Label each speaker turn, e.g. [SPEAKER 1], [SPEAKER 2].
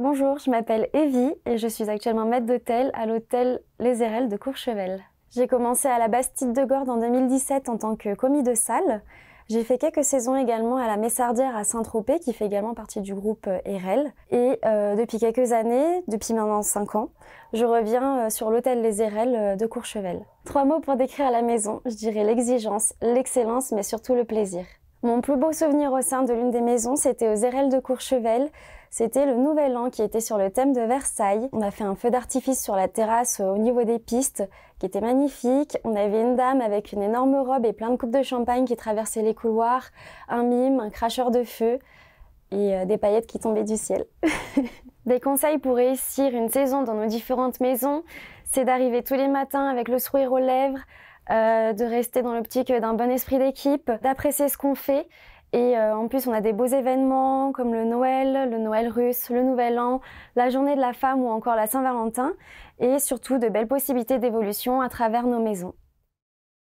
[SPEAKER 1] Bonjour, je m'appelle Evie et je suis actuellement maître d'hôtel à l'hôtel Les Erelles de Courchevel. J'ai commencé à la Bastide de Gordes en 2017 en tant que commis de salle. J'ai fait quelques saisons également à la Messardière à Saint-Tropez, qui fait également partie du groupe euh, RL Et euh, depuis quelques années, depuis maintenant 5 ans, je reviens euh, sur l'hôtel Les Erelles de Courchevel. Trois mots pour décrire la maison, je dirais l'exigence, l'excellence, mais surtout le plaisir. Mon plus beau souvenir au sein de l'une des maisons, c'était aux Érelles de Courchevel. C'était le Nouvel An qui était sur le thème de Versailles. On a fait un feu d'artifice sur la terrasse euh, au niveau des pistes qui était magnifique. On avait une dame avec une énorme robe et plein de coupes de champagne qui traversaient les couloirs, un mime, un cracheur de feu et euh, des paillettes qui tombaient du ciel. des conseils pour réussir une saison dans nos différentes maisons, c'est d'arriver tous les matins avec le sourire aux lèvres, euh, de rester dans l'optique d'un bon esprit d'équipe, d'apprécier ce qu'on fait. Et euh, en plus, on a des beaux événements comme le Noël, le Noël russe, le Nouvel An, la journée de la femme ou encore la Saint-Valentin, et surtout de belles possibilités d'évolution à travers nos maisons.